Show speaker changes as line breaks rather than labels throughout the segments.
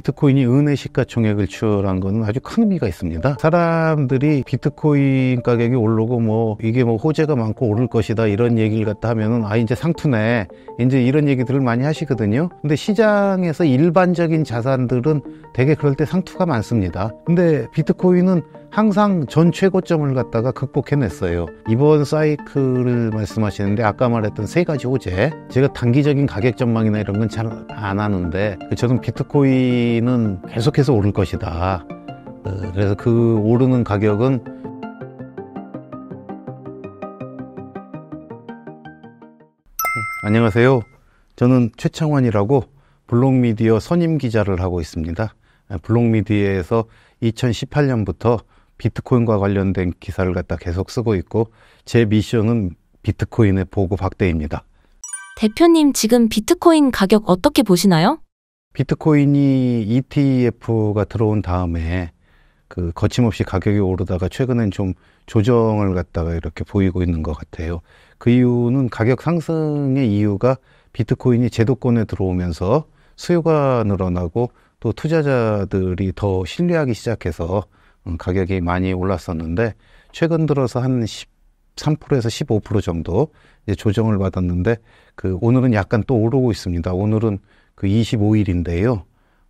비트코인이 은혜 시가총액을 추월한 것은 아주 큰 의미가 있습니다. 사람들이 비트코인 가격이 오르고 뭐 이게 뭐 호재가 많고 오를 것이다 이런 얘기를 갖다 하면은 아 이제 상투네 이제 이런 얘기들을 많이 하시거든요. 근데 시장에서 일반적인 자산들은 되게 그럴 때 상투가 많습니다. 근데 비트코인은 항상 전 최고점을 갖다가 극복해냈어요. 이번 사이클을 말씀하시는데 아까 말했던 세 가지 호재 제가 단기적인 가격 전망이나 이런 건 잘 안 하는데 저는 비트코인은 계속해서 오를 것이다. 어, 그래서 그 오르는 가격은 네, 안녕하세요. 저는 최창원이라고 블록미디어 선임 기자를 하고 있습니다. 아, 블록미디어에서 2018년부터 비트코인과 관련된 기사를 갖다 계속 쓰고 있고 제 미션은 비트코인의 보급확대입니다
대표님 지금 비트코인 가격 어떻게 보시나요?
비트코인이 ETF가 들어온 다음에 그 거침없이 가격이 오르다가 최근엔 좀 조정을 갖다가 이렇게 보이고 있는 것 같아요. 그 이유는 가격 상승의 이유가 비트코인이 제도권에 들어오면서 수요가 늘어나고 또 투자자들이 더 신뢰하기 시작해서 음, 가격이 많이 올랐었는데 최근 들어서 한 13%에서 15% 정도 이제 조정을 받았는데 그 오늘은 약간 또 오르고 있습니다. 오늘은 그 25일인데요.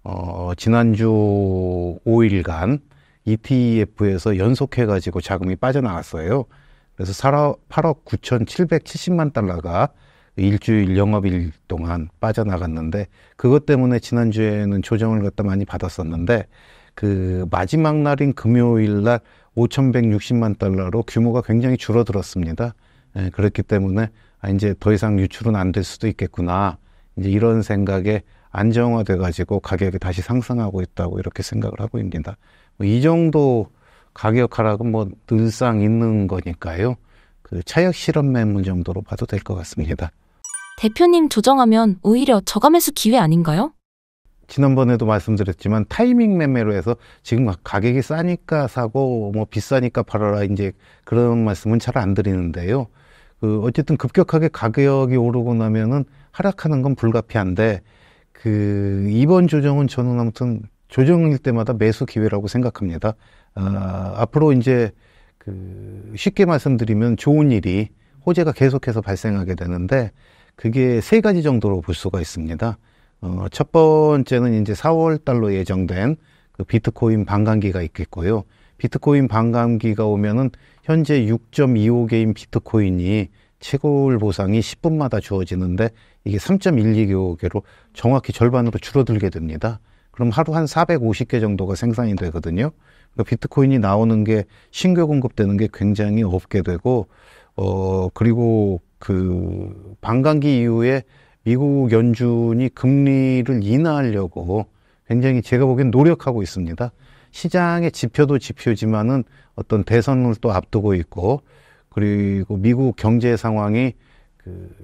어, 지난주 5일간 ETF에서 연속해가지고 자금이 빠져나갔어요. 그래서 8억 9,770만 달러가 일주일 영업일 동안 빠져나갔는데 그것 때문에 지난주에는 조정을 갖다 많이 받았었는데 그 마지막 날인 금요일 날 5,160만 달러로 규모가 굉장히 줄어들었습니다. 예, 그렇기 때문에 아, 이제 더 이상 유출은 안 될 수도 있겠구나. 이제 이런 생각에 안정화돼 가지고 가격이 다시 상승하고 있다고 이렇게 생각을 하고 있습니다. 뭐이 정도 가격 하락은 뭐 늘상 있는 거니까요. 그 차역 실험 매물 정도로 봐도 될 것 같습니다.
대표님 조정하면 오히려 저감 매수 기회 아닌가요?
지난번에도 말씀드렸지만 타이밍 매매로 해서 지금 가격이 싸니까 사고 뭐 비싸니까 팔아라 이제 그런 말씀은 잘 안 드리는데요. 그 어쨌든 급격하게 가격이 오르고 나면은 하락하는 건 불가피한데 그 이번 조정은 저는 아무튼 조정일 때마다 매수 기회라고 생각합니다. 아, 앞으로 이제 그 쉽게 말씀드리면 좋은 일이 호재가 계속해서 발생하게 되는데 그게 세 가지 정도로 볼 수가 있습니다. 어, 첫 번째는 이제 4월 달로 예정된 그 비트코인 반감기가 있겠고요. 비트코인 반감기가 오면은 현재 6.25개인 비트코인이 채굴 보상이 10분마다 주어지는데 이게 3.12개로 정확히 절반으로 줄어들게 됩니다. 그럼 하루 한 450개 정도가 생산이 되거든요. 그 비트코인이 나오는 게 신규 공급되는 게 굉장히 없게 되고 어 그리고 그 반감기 이후에 미국 연준이 금리를 인하하려고 굉장히 제가 보기엔 노력하고 있습니다. 시장의 지표도 지표지만은 어떤 대선을 또 앞두고 있고 그리고 미국 경제 상황이 그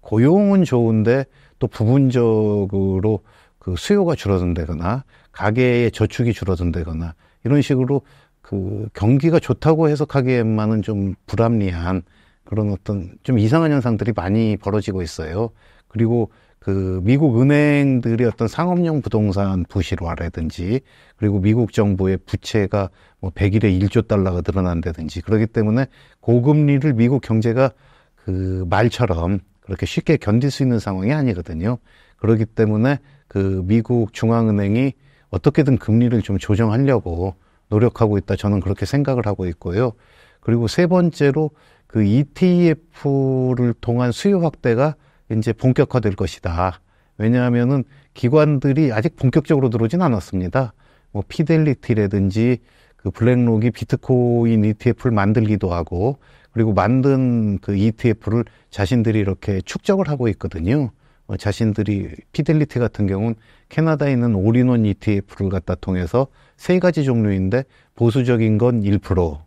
고용은 좋은데 또 부분적으로 그 수요가 줄어든다거나 가계의 저축이 줄어든다거나 이런 식으로 그 경기가 좋다고 해석하기에만은 좀 불합리한 그런 어떤 좀 이상한 현상들이 많이 벌어지고 있어요. 그리고 그 미국 은행들이 어떤 상업용 부동산 부실화라든지 그리고 미국 정부의 부채가 뭐 100일에 1조 달러가 늘어난다든지 그러기 때문에 고금리를 미국 경제가 그 말처럼 그렇게 쉽게 견딜 수 있는 상황이 아니거든요. 그렇기 때문에 그 미국 중앙은행이 어떻게든 금리를 좀 조정하려고 노력하고 있다. 저는 그렇게 생각을 하고 있고요. 그리고 세 번째로 그 ETF를 통한 수요 확대가 이제 본격화될 것이다. 왜냐하면은 기관들이 아직 본격적으로 들어오진 않았습니다. 뭐 피델리티라든지 그 블랙록이 비트코인 ETF를 만들기도 하고 그리고 만든 그 ETF를 자신들이 이렇게 축적을 하고 있거든요. 어, 자신들이 피델리티 같은 경우는 캐나다에 있는 올인원 ETF를 갖다 통해서 세 가지 종류인데 보수적인 건 1%,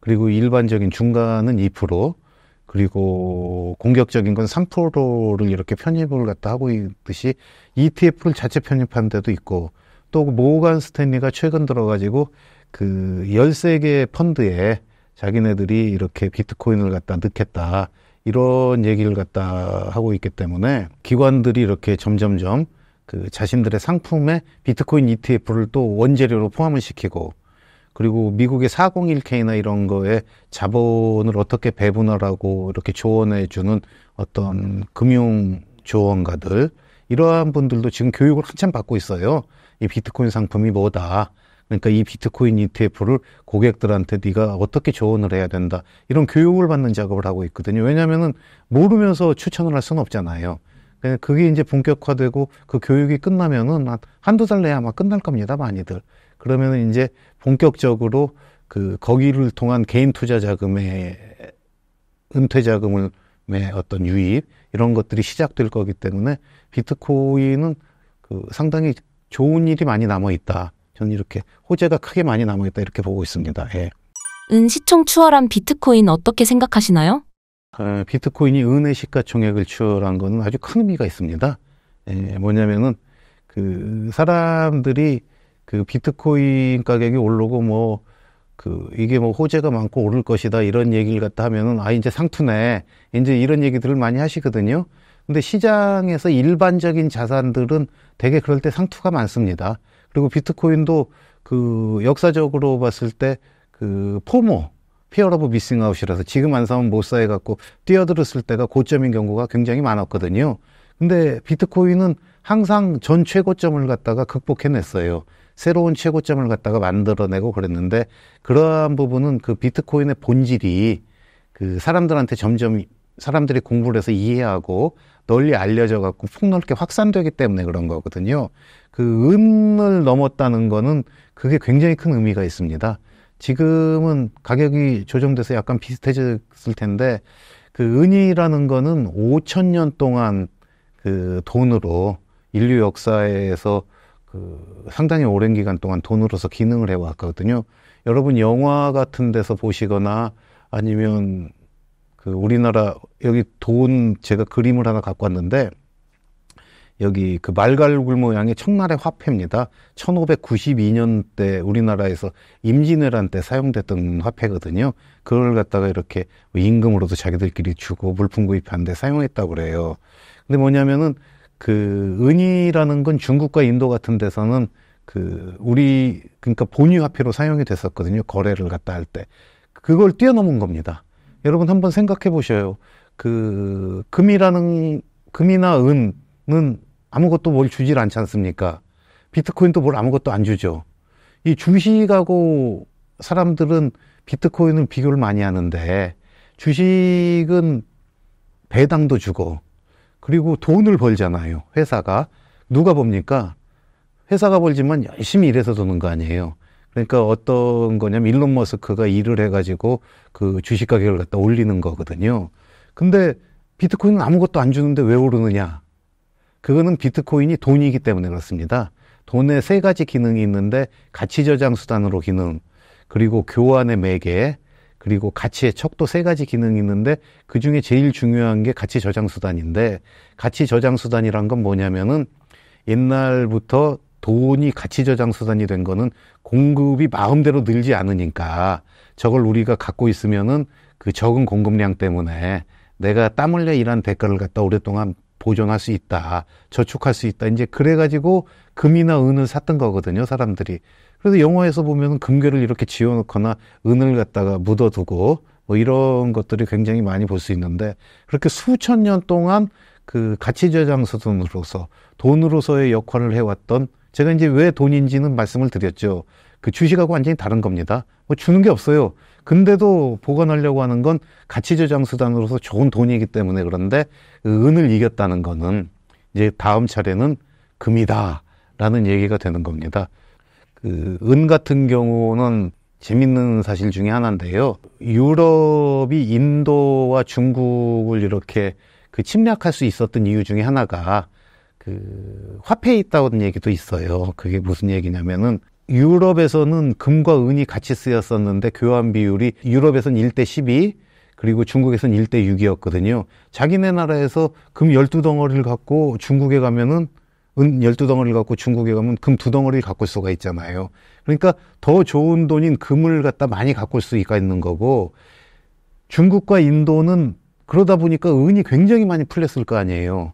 그리고 일반적인 중간은 2%, 그리고 공격적인 건 3%를 이렇게 편입을 갖다 하고 있듯이 ETF를 자체 편입한 데도 있고 또 모간 스탠리가 최근 들어가지고 그 13개 펀드에 자기네들이 이렇게 비트코인을 갖다 넣겠다 이런 얘기를 갖다 하고 있기 때문에 기관들이 이렇게 점점점 그 자신들의 상품에 비트코인 ETF를 또 원재료로 포함을 시키고 그리고 미국의 401k나 이런 거에 자본을 어떻게 배분하라고 이렇게 조언해 주는 어떤 금융 조언가들 이러한 분들도 지금 교육을 한참 받고 있어요. 이 비트코인 상품이 뭐다. 그러니까 이 비트코인 ETF를 고객들한테 네가 어떻게 조언을 해야 된다. 이런 교육을 받는 작업을 하고 있거든요. 왜냐면은 모르면서 추천을 할 수는 없잖아요. 그게 이제 본격화되고 그 교육이 끝나면은 한두 달 내에 아마 끝날 겁니다, 많이들. 그러면 이제 본격적으로 그 거기를 통한 개인 투자 자금의 은퇴 자금의 어떤 유입 이런 것들이 시작될 거기 때문에 비트코인은 그 상당히 좋은 일이 많이 남아 있다. 저는 이렇게 호재가 크게 많이 남아 있다 이렇게 보고 있습니다. 예.
은 시총 추월한 비트코인 어떻게 생각하시나요?
어, 비트코인이 은의 시가총액을 추월한 것은 아주 큰 의미가 있습니다. 에, 예, 뭐냐면은 그 사람들이 그 비트코인 가격이 오르고 뭐 그 이게 뭐 호재가 많고 오를 것이다 이런 얘기를 갖다 하면은 아 이제 상투네 이제 이런 얘기들을 많이 하시거든요. 근데 시장에서 일반적인 자산들은 되게 그럴 때 상투가 많습니다. 그리고 비트코인도 그 역사적으로 봤을 때 그 포모 피어 러브 미싱 아웃이라서 지금 안 사면 못 사해 갖고 뛰어들었을 때가 고점인 경우가 굉장히 많았거든요. 근데 비트코인은 항상 전 최고점을 갖다가 극복해냈어요. 새로운 최고점을 갖다가 만들어내고 그랬는데 그러한 부분은 그 비트코인의 본질이 그 사람들한테 점점 사람들이 공부를 해서 이해하고 널리 알려져 갖고 폭넓게 확산되기 때문에 그런 거거든요. 그은을 넘었다는 거는 그게 굉장히 큰 의미가 있습니다. 지금은 가격이 조정돼서 약간 비슷해졌을 텐데 그 은이라는 거는 5천 년 동안 그 돈으로 인류 역사에서 그 상당히 오랜 기간 동안 돈으로서 기능을 해왔거든요. 여러분 영화 같은 데서 보시거나 아니면 그 우리나라 여기 돈 제가 그림을 하나 갖고 왔는데 여기 그 말갈굴 모양의 청나라 화폐입니다. 1592년 때 우리나라에서 임진왜란 때 사용됐던 화폐거든요. 그걸 갖다가 이렇게 임금으로도 자기들끼리 주고 물품 구입하는데 사용했다고 그래요. 근데 뭐냐면은 그 은이라는 건 중국과 인도 같은 데서는 그 우리 그러니까 본유 화폐로 사용이 됐었거든요. 거래를 갖다 할 때. 그걸 뛰어넘은 겁니다. 여러분 한번 생각해 보셔요. 그 금이라는 금이나 은은 아무것도 뭘 주질 않지 않습니까? 비트코인도 뭘 아무것도 안 주죠. 이 주식하고 사람들은 비트코인을 비교를 많이 하는데 주식은 배당도 주고 그리고 돈을 벌잖아요. 회사가. 누가 봅니까? 회사가 벌지만 열심히 일해서 도는 거 아니에요. 그러니까 어떤 거냐면 일론 머스크가 일을 해가지고 그 주식 가격을 갖다 올리는 거거든요. 근데 비트코인은 아무것도 안 주는데 왜 오르느냐? 그거는 비트코인이 돈이기 때문에 그렇습니다. 돈에 세 가지 기능이 있는데 가치 저장 수단으로 기능, 그리고 교환의 매개, 그리고 가치의 척도 세 가지 기능이 있는데 그 중에 제일 중요한 게 가치 저장 수단인데 가치 저장 수단이란 건 뭐냐면은 옛날부터 돈이 가치 저장 수단이 된 거는 공급이 마음대로 늘지 않으니까 저걸 우리가 갖고 있으면은 그 적은 공급량 때문에 내가 땀 흘려 일한 대가를 갖다 오랫동안 보존할 수 있다, 저축할 수 있다. 이제 그래가지고 금이나 은을 샀던 거거든요, 사람들이. 그래서 영화에서 보면 금괴를 이렇게 지어놓거나 은을 갖다가 묻어두고 뭐 이런 것들이 굉장히 많이 볼 수 있는데 그렇게 수천 년 동안 그 가치 저장소돈으로서 돈으로서의 역할을 해왔던 제가 이제 왜 돈인지는 말씀을 드렸죠. 그 주식하고 완전히 다른 겁니다. 뭐 주는 게 없어요. 근데도 보관하려고 하는 건 가치 저장 수단으로서 좋은 돈이기 때문에 그런데 그 은을 이겼다는 거는 이제 다음 차례는 금이다라는 얘기가 되는 겁니다. 그은 같은 경우는 재밌는 사실 중에 하나인데요. 유럽이 인도와 중국을 이렇게 그 침략할 수 있었던 이유 중에 하나가 그 화폐에 있다는 얘기도 있어요. 그게 무슨 얘기냐면은 유럽에서는 금과 은이 같이 쓰였었는데 교환 비율이 유럽에선 1대 12 그리고 중국에선 1대 6이었거든요. 자기네 나라에서 금 12덩어리를 갖고 중국에 가면은 은1 2 덩어리를 갖고 중국에 가면 금2 덩어리를 갖고 수가 있잖아요. 그러니까 더 좋은 돈인 금을 갖다 많이 갖고 수가 있는 거고 중국과 인도는 그러다 보니까 은이 굉장히 많이 풀렸을 거 아니에요.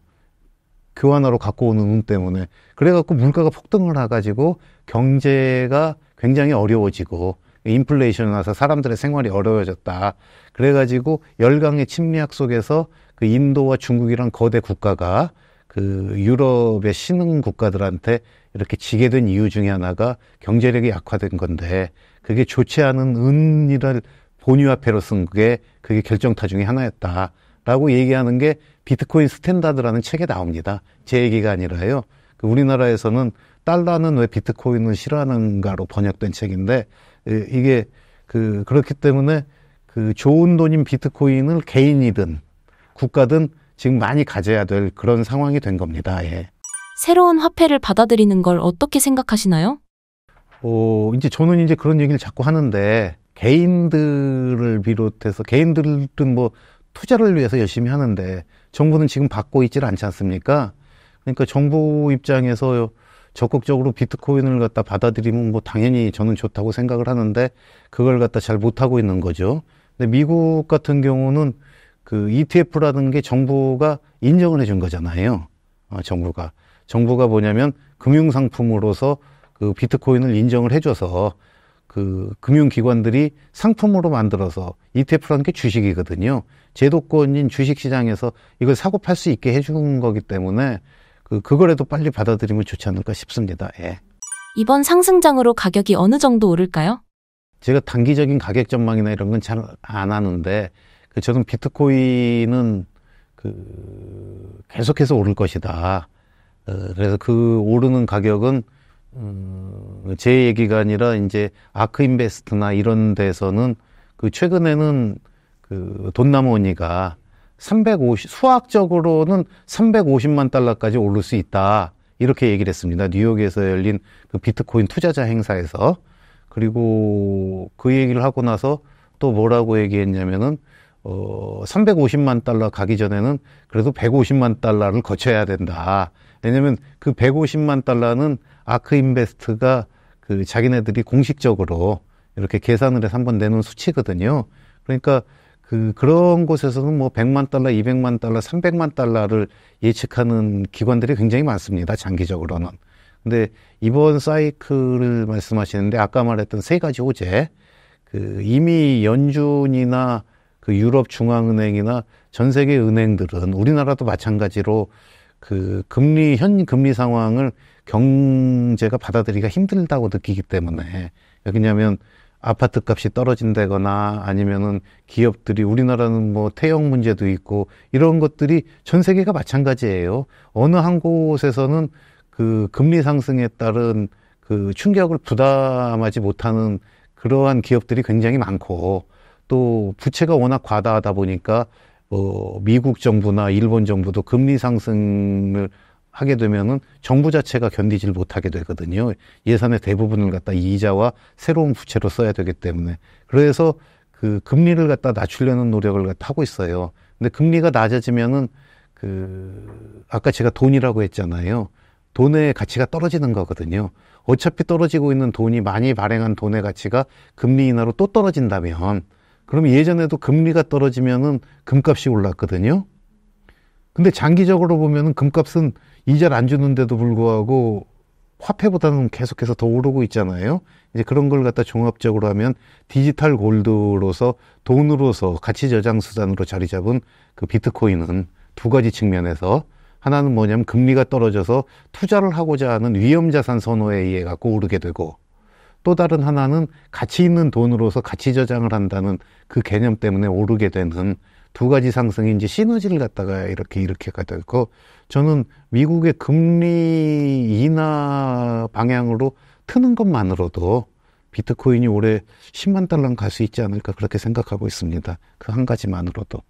교환하러 갖고 오는 은 때문에. 그래갖고 물가가 폭등을 해가지고 경제가 굉장히 어려워지고 인플레이션 나서 사람들의 생활이 어려워졌다. 그래가지고 열강의 침략 속에서 그 인도와 중국이란 거대 국가가 그 유럽의 신흥 국가들한테 이렇게 지게 된 이유 중에 하나가 경제력이 약화된 건데 그게 좋지 않은 은이를 본유 화폐로 쓴 그게 그게 결정타 중의 하나였다라고 얘기하는 게 비트코인 스탠다드라는 책에 나옵니다. 제 얘기가 아니라요. 그 우리나라에서는 달러는 왜비트코인은 싫어하는가로 번역된 책인데 이게 그 그렇기 때문에 그 좋은 돈인 비트코인을 개인이든 국가든 지금 많이 가져야 될 그런 상황이 된 겁니다. 예.
새로운 화폐를 받아들이는 걸 어떻게 생각하시나요?
어, 이제 저는 이제 그런 얘기를 자꾸 하는데 개인들을 비롯해서 개인들은 뭐 투자를 위해서 열심히 하는데 정부는 지금 받고 있질 않지 않습니까? 그러니까 정부 입장에서 적극적으로 비트코인을 갖다 받아들이면 뭐 당연히 저는 좋다고 생각을 하는데 그걸 갖다 잘 못하고 있는 거죠. 근데 미국 같은 경우는 그 ETF라는 게 정부가 인정을 해 준 거잖아요. 어, 정부가. 정부가 뭐냐면 금융상품으로서 그 비트코인을 인정을 해줘서 그 금융기관들이 상품으로 만들어서 ETF라는 게 주식이거든요. 제도권인 주식시장에서 이걸 사고 팔 수 있게 해 준 거기 때문에 그, 그거라도 빨리 받아들이면 좋지 않을까 싶습니다. 예.
이번 상승장으로 가격이 어느 정도 오를까요?
제가 단기적인 가격 전망이나 이런 건 잘 안 하는데 그 저는 비트코인은 그 계속해서 오를 것이다. 어, 그래서 그 오르는 가격은 음, 제 얘기가 아니라 이제 아크 인베스트나 이런 데서는 그 최근에는 그 돈나무 언니가 350 수학적으로는 350만 달러까지 오를 수 있다. 이렇게 얘기를 했습니다. 뉴욕에서 열린 그 비트코인 투자자 행사에서 그리고 그 얘기를 하고 나서 또 뭐라고 얘기했냐면은 어, 350만 달러 가기 전에는 그래도 150만 달러를 거쳐야 된다. 왜냐면 그 150만 달러는 아크 인베스트가 그 자기네들이 공식적으로 이렇게 계산을 해서 한번 내놓은 수치거든요. 그러니까 그 그런 곳에서는 뭐 100만 달러, 200만 달러, 300만 달러를 예측하는 기관들이 굉장히 많습니다. 장기적으로는. 근데 이번 사이클을 말씀하시는데 아까 말했던 세 가지 호재 그 이미 연준이나 그 유럽 중앙은행이나 전 세계 은행들은 우리나라도 마찬가지로 그 금리 현 금리 상황을 경제가 받아들이기가 힘들다고 느끼기 때문에 왜냐하면 아파트 값이 떨어진다거나 아니면은 기업들이 우리나라는 뭐 태형 문제도 있고 이런 것들이 전 세계가 마찬가지예요. 어느 한 곳에서는 그 금리 상승에 따른 그 충격을 부담하지 못하는 그러한 기업들이 굉장히 많고 또 부채가 워낙 과다하다 보니까 어, 미국 정부나 일본 정부도 금리 상승을 하게 되면은 정부 자체가 견디질 못하게 되거든요. 예산의 대부분을 갖다 이자와 새로운 부채로 써야 되기 때문에 그래서 그 금리를 갖다 낮추려는 노력을 갖다 하고 있어요. 근데 금리가 낮아지면은 그 아까 제가 돈이라고 했잖아요. 돈의 가치가 떨어지는 거거든요. 어차피 떨어지고 있는 돈이 많이 발행한 돈의 가치가 금리 인하로 또 떨어진다면 그럼 예전에도 금리가 떨어지면은 금값이 올랐거든요. 근데 장기적으로 보면은 금값은 이자를 안 주는데도 불구하고 화폐보다는 계속해서 더 오르고 있잖아요. 이제 그런 걸 갖다 종합적으로 하면 디지털 골드로서 돈으로서 가치 저장 수단으로 자리 잡은 그 비트코인은 두 가지 측면에서 하나는 뭐냐면 금리가 떨어져서 투자를 하고자 하는 위험 자산 선호에 의해 갖고 오르게 되고 또 다른 하나는 가치 있는 돈으로서 가치 저장을 한다는 그 개념 때문에 오르게 되는 두 가지 상승인지 시너지를 갖다가 이렇게 이렇게 가다고 저는 미국의 금리 인하 방향으로 트는 것만으로도 비트코인이 올해 10만 달러 는갈 수 있지 않을까 그렇게 생각하고 있습니다. 그 한 가지만으로도.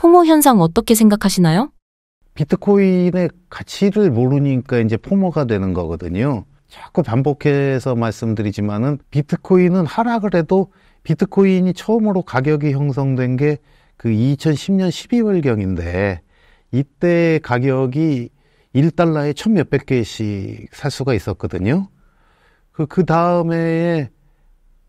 포모 현상 어떻게
생각하시나요?
비트코인의 가치를 모르니까 이제 포모가 되는 거거든요. 자꾸 반복해서 말씀드리지만은 비트코인은 하락을 해도 비트코인이 처음으로 가격이 형성된 게 그 2010년 12월경인데 이때 가격이 1달러에 천 몇백 개씩 살 수가 있었거든요. 그, 그 다음에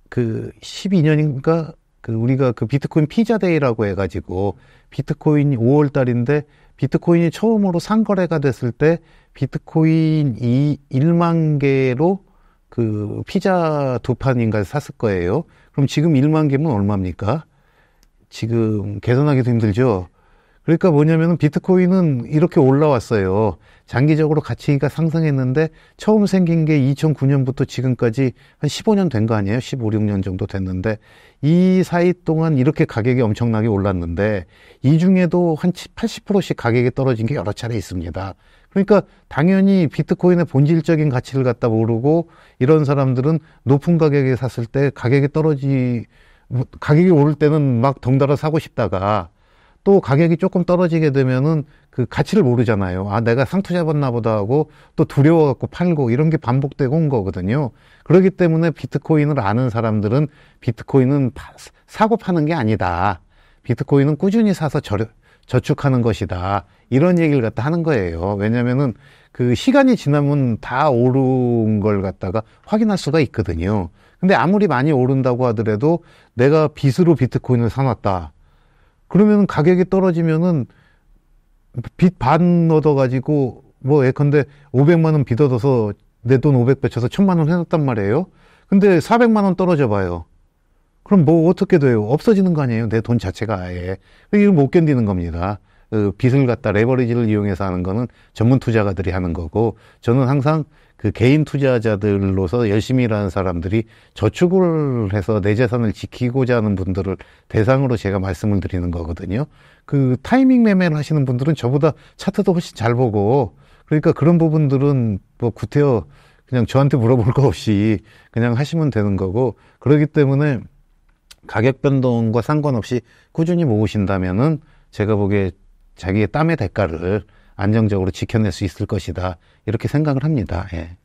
그 12년인가 그 우리가 그 비트코인 피자데이라고 해가지고 비트코인 이 5월달인데 비트코인이 처음으로 상거래가 됐을 때 비트코인 이 1만 개로 그 피자 두 판인가 샀을 거예요. 그럼 지금 1만 개면 얼마입니까? 지금 계산하기도 힘들죠. 그러니까 뭐냐면 비트코인은 이렇게 올라왔어요. 장기적으로 가치가 상승했는데 처음 생긴 게 2009년부터 지금까지 한 15년 된 거 아니에요? 15, 16년 정도 됐는데 이 사이 동안 이렇게 가격이 엄청나게 올랐는데 이 중에도 한 80%씩 가격이 떨어진 게 여러 차례 있습니다. 그러니까 당연히 비트코인의 본질적인 가치를 갖다 모르고 이런 사람들은 높은 가격에 샀을 때 가격이 떨어지 가격이 오를 때는 막 덩달아 사고 싶다가 또 가격이 조금 떨어지게 되면은 그 가치를 모르잖아요. 아, 내가 상투 잡았나 보다 하고 또 두려워 갖고 팔고 이런 게 반복되고 온 거거든요. 그렇기 때문에 비트코인을 아는 사람들은 비트코인은 파, 사고 파는 게 아니다. 비트코인은 꾸준히 사서 저, 저축하는 것이다. 이런 얘기를 갖다 하는 거예요. 왜냐면은 그 시간이 지나면 다 오른 걸 갖다가 확인할 수가 있거든요. 근데 아무리 많이 오른다고 하더라도 내가 빚으로 비트코인을 사놨다. 그러면 가격이 떨어지면은 빚 반 얻어가지고 뭐 예컨대 500만 원빚 얻어서 내 돈500 배쳐서 1000만 원 해놨단 말이에요. 근데 400만 원 떨어져 봐요. 그럼 뭐 어떻게 돼요? 없어지는 거 아니에요? 내 돈 자체가 아예. 이걸 못 견디는 겁니다. 그 빚을 갖다 레버리지를 이용해서 하는 거는 전문 투자가들이 하는 거고 저는 항상 그 개인 투자자들로서 열심히 일하는 사람들이 저축을 해서 내 재산을 지키고자 하는 분들을 대상으로 제가 말씀을 드리는 거거든요. 그 타이밍 매매를 하시는 분들은 저보다 차트도 훨씬 잘 보고 그러니까 그런 부분들은 뭐 구태여 그냥 저한테 물어볼 거 없이 그냥 하시면 되는 거고 그러기 때문에 가격 변동과 상관없이 꾸준히 모으신다면은 제가 보기에 자기의 땀의 대가를 안정적으로 지켜낼 수 있을 것이다. 이렇게 생각을 합니다. 예.